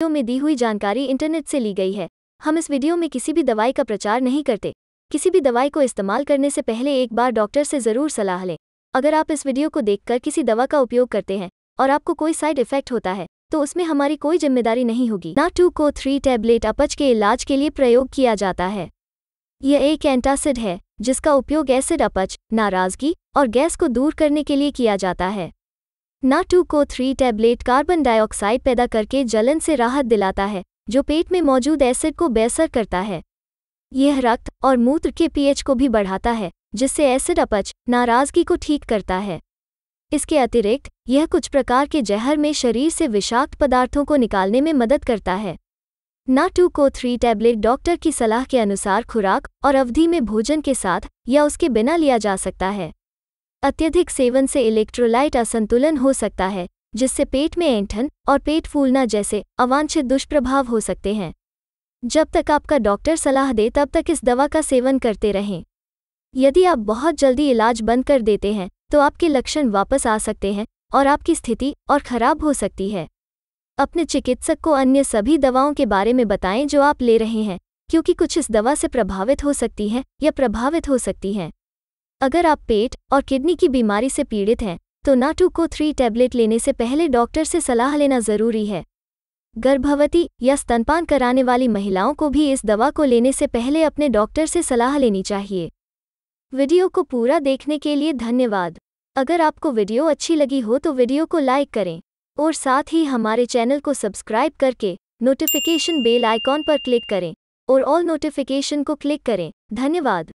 video में दी हुई जानकारी इंटरनेट से ली गई है हम इस वीडियो में किसी भी दवाई का प्रचार नहीं करते किसी भी दवाई को इस्तेमाल करने से पहले एक बार डॉक्टर से ज़रूर सलाह लें अगर आप इस वीडियो को देखकर किसी दवा का उपयोग करते हैं और आपको कोई साइड इफेक्ट होता है तो उसमें हमारी कोई जिम्मेदारी नहीं होगी ना टू को थ्री टैबलेट अपच के इलाज के लिए प्रयोग किया जाता है यह एक एंटासिड है जिसका उपयोग एसिड अपच नाराजगी और गैस को दूर करने के लिए किया जाता है ना टू को थ्री टैबलेट कार्बन डाइऑक्साइड पैदा करके जलन से राहत दिलाता है जो पेट में मौजूद एसिड को बेसर करता है यह रक्त और मूत्र के पीएच को भी बढ़ाता है जिससे एसिड अपच नाराजगी को ठीक करता है इसके अतिरिक्त यह कुछ प्रकार के जहर में शरीर से विषाक्त पदार्थों को निकालने में मदद करता है ना टू को थ्री टैबलेट डॉक्टर की सलाह के अनुसार खुराक और अवधि में भोजन के साथ या उसके बिना लिया जा सकता है अत्यधिक सेवन से इलेक्ट्रोलाइट असंतुलन हो सकता है जिससे पेट में ऐंठन और पेट फूलना जैसे अवांछित दुष्प्रभाव हो सकते हैं जब तक आपका डॉक्टर सलाह दे तब तक इस दवा का सेवन करते रहें यदि आप बहुत जल्दी इलाज बंद कर देते हैं तो आपके लक्षण वापस आ सकते हैं और आपकी स्थिति और खराब हो सकती है अपने चिकित्सक को अन्य सभी दवाओं के बारे में बताएं जो आप ले रहे हैं क्योंकि कुछ इस दवा से प्रभावित हो सकती हैं या प्रभावित हो सकती हैं अगर आप पेट और किडनी की बीमारी से पीड़ित हैं तो नाटू को थ्री टैबलेट लेने से पहले डॉक्टर से सलाह लेना जरूरी है गर्भवती या स्तनपान कराने वाली महिलाओं को भी इस दवा को लेने से पहले अपने डॉक्टर से सलाह लेनी चाहिए वीडियो को पूरा देखने के लिए धन्यवाद अगर आपको वीडियो अच्छी लगी हो तो वीडियो को लाइक करें और साथ ही हमारे चैनल को सब्सक्राइब करके नोटिफिकेशन बेल आइकॉन पर क्लिक करें और ऑल नोटिफिकेशन को क्लिक करें धन्यवाद